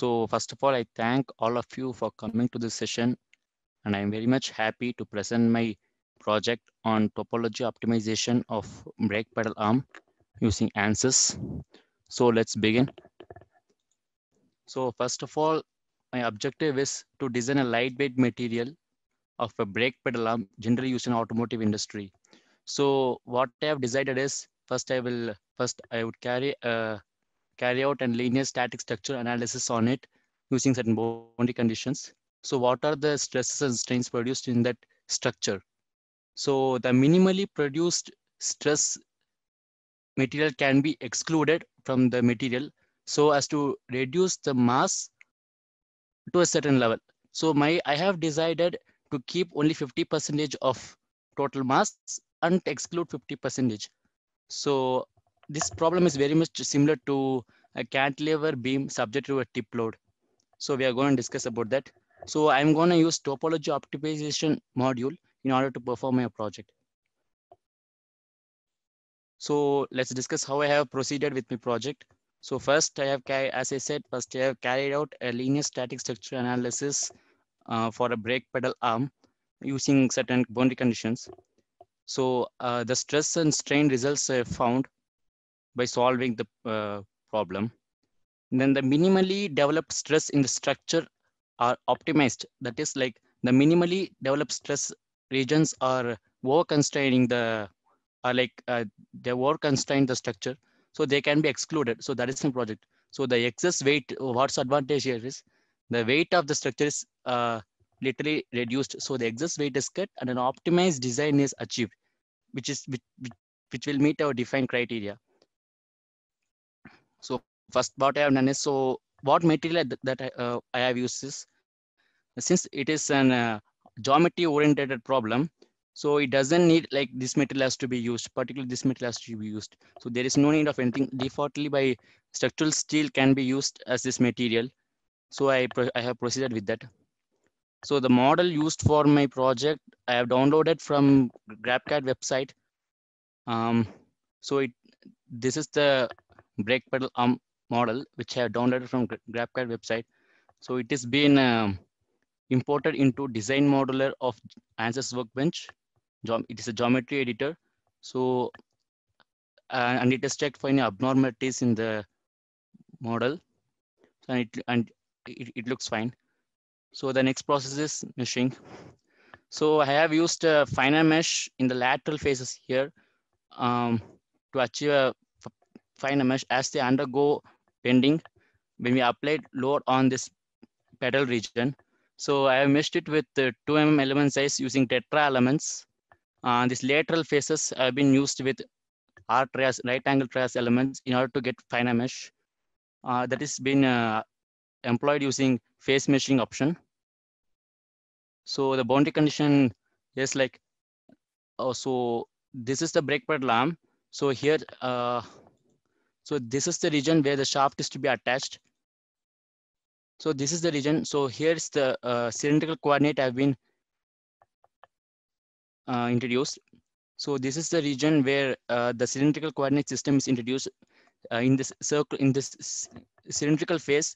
So first of all, I thank all of you for coming to this session. And I'm very much happy to present my project on topology optimization of brake pedal arm using ANSYS. So let's begin. So first of all, my objective is to design a lightweight material of a brake pedal arm generally used in automotive industry. So what I have decided is first I will first I would carry a carry out and linear static structure analysis on it using certain boundary conditions. So what are the stresses and strains produced in that structure? So the minimally produced stress material can be excluded from the material so as to reduce the mass to a certain level. So my I have decided to keep only 50 percentage of total mass and exclude 50 percentage. So this problem is very much similar to a cantilever beam subject to a tip load. So we are going to discuss about that. So I'm going to use topology optimization module in order to perform my project. So let's discuss how I have proceeded with my project. So first I have, as I said, first I have carried out a linear static structure analysis uh, for a brake pedal arm using certain boundary conditions. So uh, the stress and strain results I found by solving the uh, problem. And then the minimally developed stress in the structure are optimized. That is like the minimally developed stress regions are over constraining the, are like uh, they over constrain the structure. So they can be excluded. So that is the project. So the excess weight, what's advantage here is the weight of the structure is uh, literally reduced. So the excess weight is cut and an optimized design is achieved, which is which, which will meet our defined criteria. So first what I have done is, so what material that I, uh, I have used is, since it is an uh, geometry oriented problem, so it doesn't need like this material has to be used, particularly this material has to be used. So there is no need of anything defaultly by structural steel can be used as this material. So I, I have proceeded with that. So the model used for my project, I have downloaded from GrabCAD website. Um, so it, this is the brake pedal arm model, which I have downloaded from GrabCAD website. So it is been um, imported into design modeler of Ansys Workbench. It is a geometry editor. So, uh, and it has checked for any abnormalities in the model and it, and it, it looks fine. So the next process is meshing. So I have used a finer mesh in the lateral faces here um, to achieve a mesh as they undergo bending when we applied load on this pedal region. So I have meshed it with the 2 mm element size using tetra elements. Uh, these lateral faces have been used with R trias, right angle trias elements in order to get finer mesh. Uh, has been uh, employed using face meshing option. So the boundary condition is like, oh, so this is the brake pedal arm. So here, uh, so this is the region where the shaft is to be attached. So this is the region. So here's the uh, cylindrical coordinate have been uh, introduced. So this is the region where uh, the cylindrical coordinate system is introduced uh, in this circle in this cylindrical phase.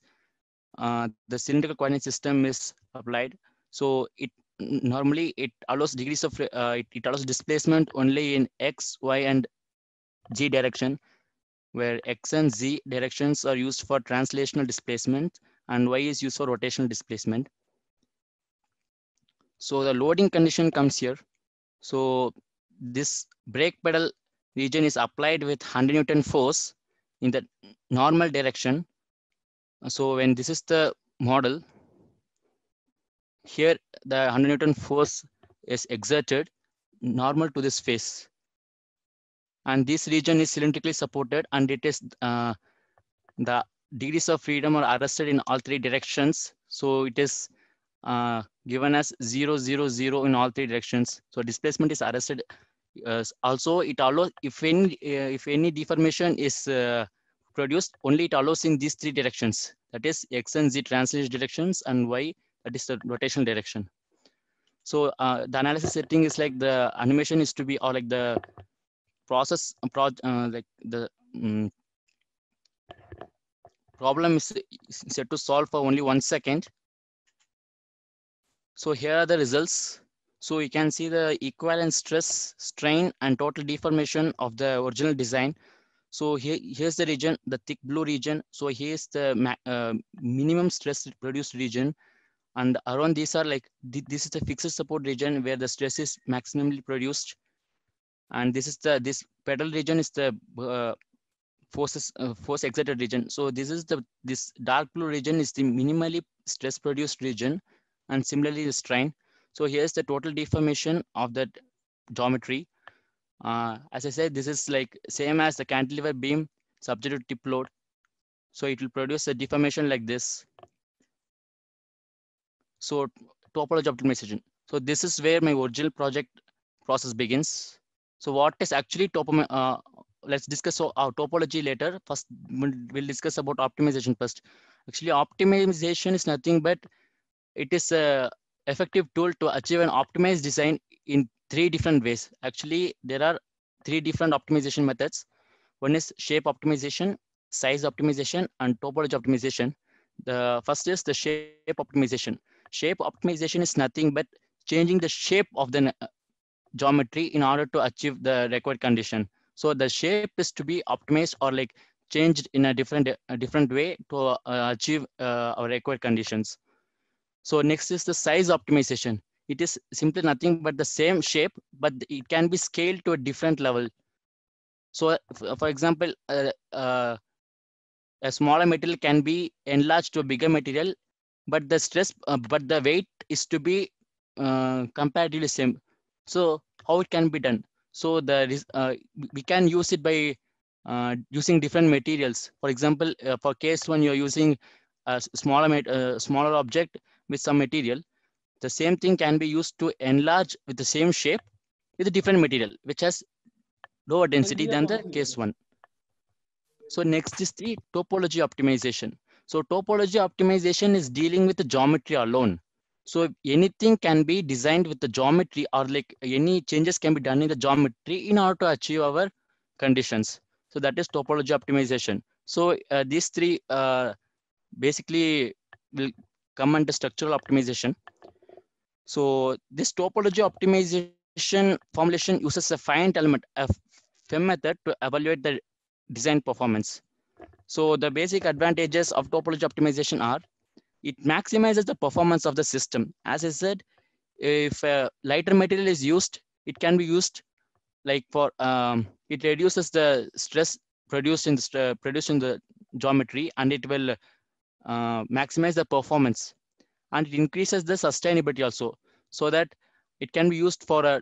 Uh, the cylindrical coordinate system is applied. So it normally it allows degrees of uh, it, it allows displacement only in x, y, and g direction where X and Z directions are used for translational displacement and Y is used for rotational displacement. So the loading condition comes here. So this brake pedal region is applied with 100 Newton force in the normal direction. So when this is the model, here the 100 Newton force is exerted normal to this face. And this region is cylindrically supported and it is uh, the degrees of freedom are arrested in all three directions. So it is uh, given as 0, 0, 0 in all three directions. So displacement is arrested. Uh, also, it allows, if any, uh, if any deformation is uh, produced, only it allows in these three directions. That is X and Z translation directions and Y, that is the rotational direction. So uh, the analysis setting is like the animation is to be or like the process uh, pro uh, like the um, problem is set to solve for only one second. So here are the results. So you can see the equivalent stress, strain, and total deformation of the original design. So here, here's the region, the thick blue region. So here's the uh, minimum stress produced region. And around these are like, th this is the fixed support region where the stress is maximally produced and this is the this pedal region is the uh, forces uh, force exerted region so this is the this dark blue region is the minimally stress produced region and similarly the strain so here's the total deformation of that geometry uh, as i said this is like same as the cantilever beam subject to tip load so it will produce a deformation like this so topology optimization so this is where my original project process begins so what is actually top, uh, let's discuss our topology later. First, we will discuss about optimization first. Actually, optimization is nothing but it is a effective tool to achieve an optimized design in three different ways. Actually, there are three different optimization methods. One is shape optimization, size optimization, and topology optimization. The first is the shape optimization. Shape optimization is nothing but changing the shape of the geometry in order to achieve the required condition. So the shape is to be optimized or like changed in a different a different way to uh, achieve uh, our required conditions. So next is the size optimization. It is simply nothing but the same shape, but it can be scaled to a different level. So for example, uh, uh, a smaller material can be enlarged to a bigger material, but the stress, uh, but the weight is to be uh, comparatively same. So how it can be done? So there is, uh, we can use it by uh, using different materials. For example, uh, for case one, you're using a smaller, uh, smaller object with some material. The same thing can be used to enlarge with the same shape with a different material, which has lower density than the case one. So next is the topology optimization. So topology optimization is dealing with the geometry alone. So anything can be designed with the geometry or like any changes can be done in the geometry in order to achieve our conditions. So that is topology optimization. So uh, these three uh, basically will come under structural optimization. So this topology optimization formulation uses a finite element, a FEM method to evaluate the design performance. So the basic advantages of topology optimization are it maximizes the performance of the system. As I said, if a lighter material is used, it can be used like for, um, it reduces the stress produced in the, uh, produced in the geometry and it will uh, maximize the performance and it increases the sustainability also so that it can be used for a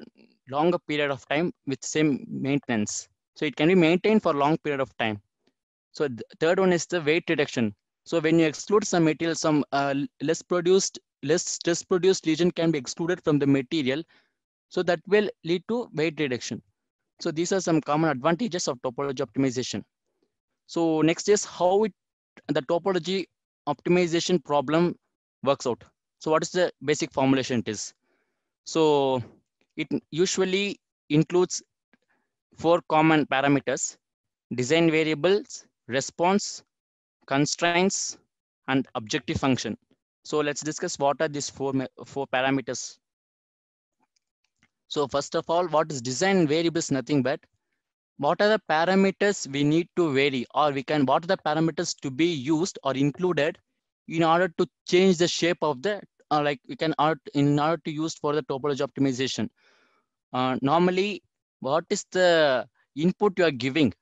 longer period of time with same maintenance. So it can be maintained for long period of time. So the third one is the weight reduction. So when you exclude some material, some uh, less produced, less stress produced lesion can be excluded from the material. So that will lead to weight reduction. So these are some common advantages of topology optimization. So next is how it, the topology optimization problem works out. So what is the basic formulation it is? So it usually includes four common parameters, design variables, response, constraints, and objective function. So let's discuss what are these four, four parameters. So first of all, what is design variables? Nothing but what are the parameters we need to vary or we can, what are the parameters to be used or included in order to change the shape of the, uh, like we can, art in order to use for the topology optimization. Uh, normally, what is the input you are giving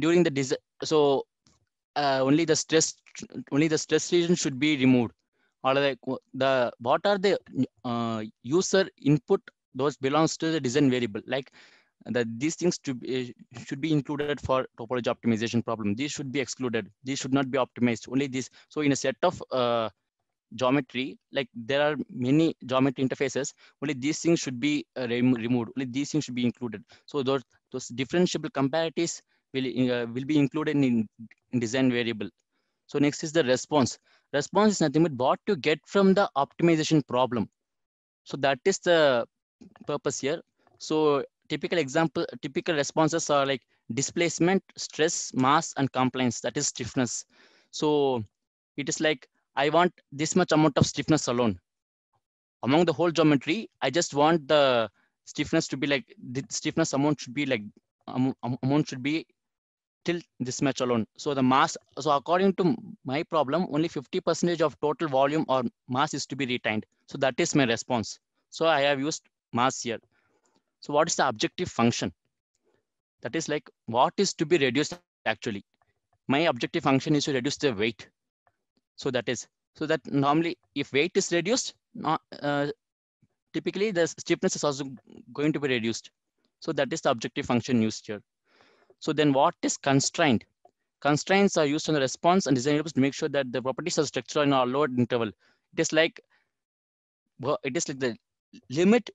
during the design? So uh, only the stress only the stress region should be removed or like the what are the uh, user input those belongs to the design variable like that these things to be, should be included for topology optimization problem these should be excluded these should not be optimized only this so in a set of uh, geometry like there are many geometry interfaces only these things should be uh, removed only these things should be included so those those differentiable comparatives will, uh, will be included in, in design variable. So next is the response. Response is nothing but what to get from the optimization problem. So that is the purpose here. So typical example, typical responses are like displacement, stress, mass, and compliance. That is stiffness. So it is like, I want this much amount of stiffness alone. Among the whole geometry, I just want the stiffness to be like, the stiffness amount should be like, um, amount should be till this much alone. So the mass, so according to my problem, only 50% of total volume or mass is to be retained. So that is my response. So I have used mass here. So what is the objective function? That is like what is to be reduced actually. My objective function is to reduce the weight. So that is, so that normally if weight is reduced, not, uh, typically the stiffness is also going to be reduced. So that is the objective function used here. So then what is constraint? Constraints are used on the response and design to make sure that the properties are structured in our load interval. It is like, well, it is like the limit,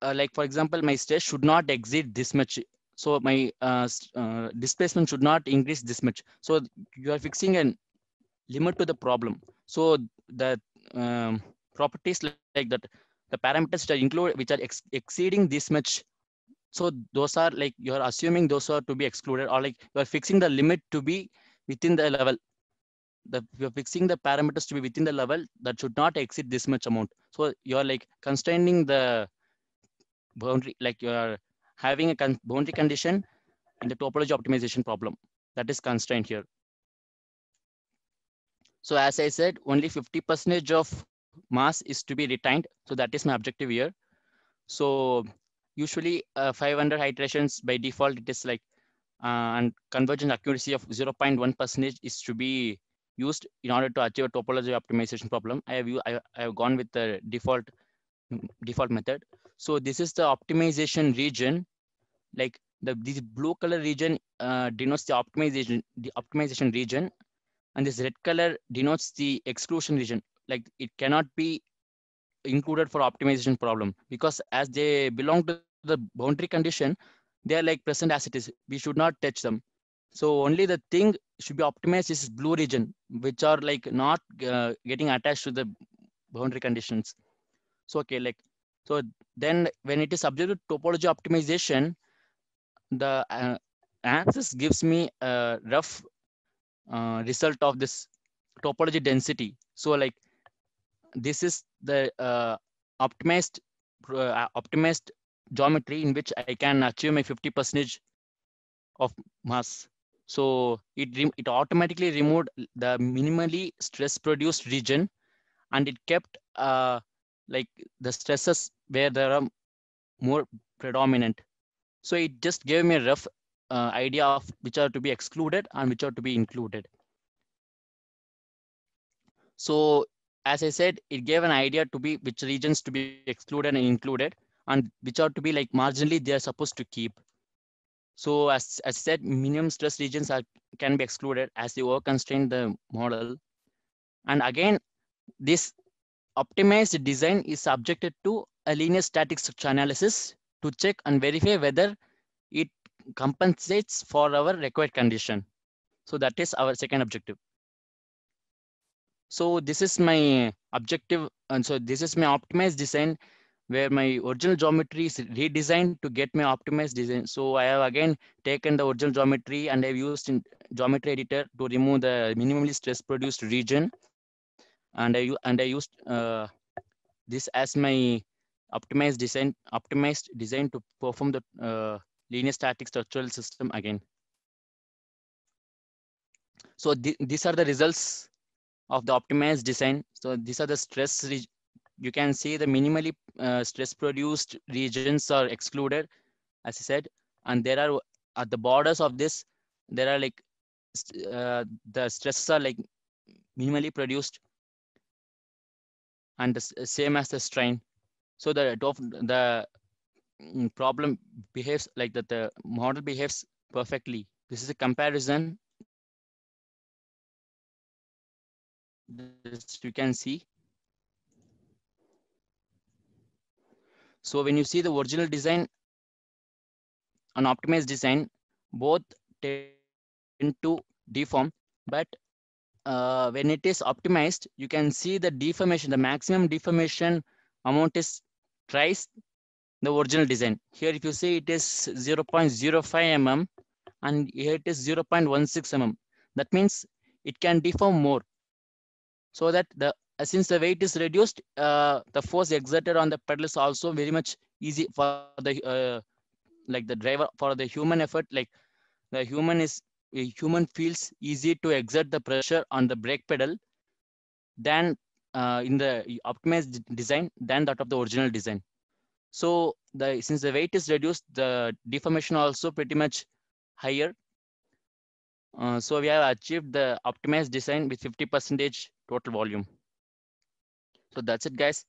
uh, like for example, my stress should not exceed this much. So my uh, uh, displacement should not increase this much. So you are fixing a limit to the problem. So the um, properties like, that, the parameters which are included, which are ex exceeding this much so those are like you're assuming those are to be excluded or like you're fixing the limit to be within the level the you're fixing the parameters to be within the level that should not exceed this much amount so you're like constraining the boundary like you're having a con boundary condition in the topology optimization problem that is constrained here so as i said only 50 percent of mass is to be retained so that is my objective here so usually uh, 500 iterations by default it is like uh, and convergence accuracy of 0.1 percentage is to be used in order to achieve a topology optimization problem i have I, I have gone with the default default method so this is the optimization region like the this blue color region uh, denotes the optimization the optimization region and this red color denotes the exclusion region like it cannot be included for optimization problem because as they belong to the boundary condition, they are like present as it is. We should not touch them. So only the thing should be optimized is blue region, which are like not uh, getting attached to the boundary conditions. So, okay, like, so then when it is subject to topology optimization, the uh, axis gives me a rough uh, result of this topology density. So like this is the uh, optimized uh, optimized geometry in which I can achieve my 50 percentage of mass. So it, it automatically removed the minimally stress produced region and it kept uh, like the stresses where there are more predominant. So it just gave me a rough uh, idea of which are to be excluded and which are to be included. So as I said, it gave an idea to be which regions to be excluded and included and which are to be like marginally they are supposed to keep. So as, as said, minimum stress regions are, can be excluded as they overconstrain the model. And again, this optimized design is subjected to a linear static structure analysis to check and verify whether it compensates for our required condition. So that is our second objective. So this is my objective. And so this is my optimized design where my original geometry is redesigned to get my optimized design. So I have again taken the original geometry and I've used in geometry editor to remove the minimally stress produced region. And I, and I used uh, this as my optimized design, optimized design to perform the uh, linear static structural system again. So th these are the results of the optimized design. So these are the stress you can see the minimally uh, stress produced regions are excluded, as I said, and there are at the borders of this, there are like uh, the stresses are like minimally produced and the same as the strain. So the, the mm, problem behaves like that the model behaves perfectly. This is a comparison. This you can see So when you see the original design and optimized design, both tend to deform, but uh, when it is optimized, you can see the deformation, the maximum deformation amount is twice the original design. Here, if you see it is 0.05 mm and here it is 0.16 mm. That means it can deform more so that the uh, since the weight is reduced, uh, the force exerted on the pedal is also very much easy for the uh, like the driver for the human effort. Like the human is a human feels easy to exert the pressure on the brake pedal than uh, in the optimized design than that of the original design. So the since the weight is reduced, the deformation also pretty much higher. Uh, so we have achieved the optimized design with 50% total volume. So that's it guys.